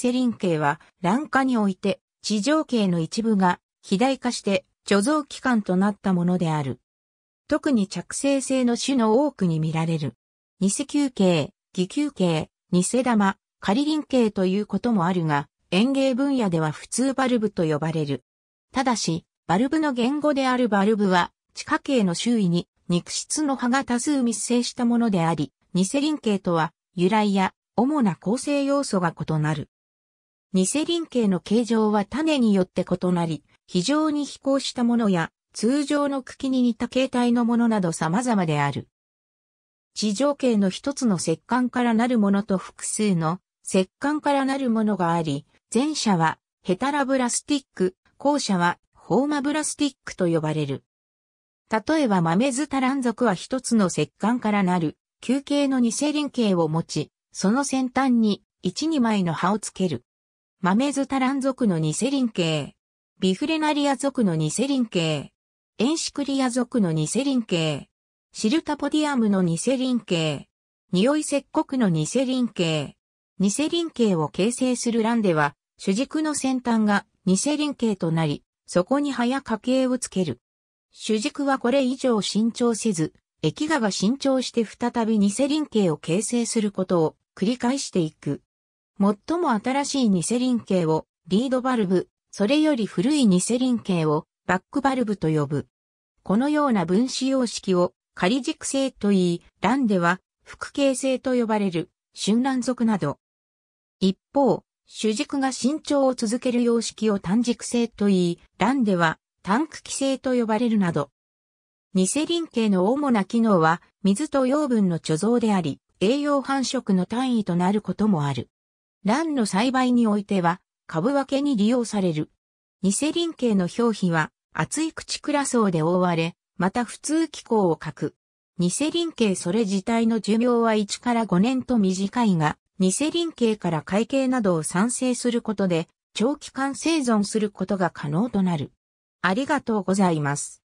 セリン系は、卵下において、地上系の一部が、肥大化して、貯蔵期間となったものである。特に着生性の種の多くに見られる。ニセ球系、義球系、ニセ玉、仮ン系ということもあるが、園芸分野では普通バルブと呼ばれる。ただし、バルブの言語であるバルブは、地下茎の周囲に肉質の葉が多数密生したものであり、ニセリン系とは由来や主な構成要素が異なる。ニセリン系の形状は種によって異なり、非常に飛行したものや通常の茎に似た形態のものなど様々である。地上形の一つの石管からなるものと複数の石管からなるものがあり、前者はヘタラブラスティック、後者はホーマブラスティックと呼ばれる。例えば豆ズタラン族は一つの石管からなる球形の二リ輪形を持ち、その先端に1、2枚の葉をつける。マメズタラン族のニセリン系。ビフレナリア族のニセリン系。エンシクリア族のニセリン系。シルタポディアムのニセリン系。匂い石黒のニセリン系。ニセリン系を形成する欄では、主軸の先端がニセリン系となり、そこに早家系をつける。主軸はこれ以上伸長せず、液芽が伸長して再びニセリン系を形成することを繰り返していく。最も新しいニセ輪形をリードバルブ、それより古いニセ輪形をバックバルブと呼ぶ。このような分子様式を仮軸性といい、欄では複形性と呼ばれる春乱属など。一方、主軸が伸長を続ける様式を単軸性といい、欄では単区規性と呼ばれるなど。ニセ輪形の主な機能は水と養分の貯蔵であり、栄養繁殖の単位となることもある。卵の栽培においては、株分けに利用される。ニセリン系の表皮は、厚い口倉層で覆われ、また普通気候を書く。ニセリン系それ自体の寿命は1から5年と短いが、ニセリン系から会計などを産生することで、長期間生存することが可能となる。ありがとうございます。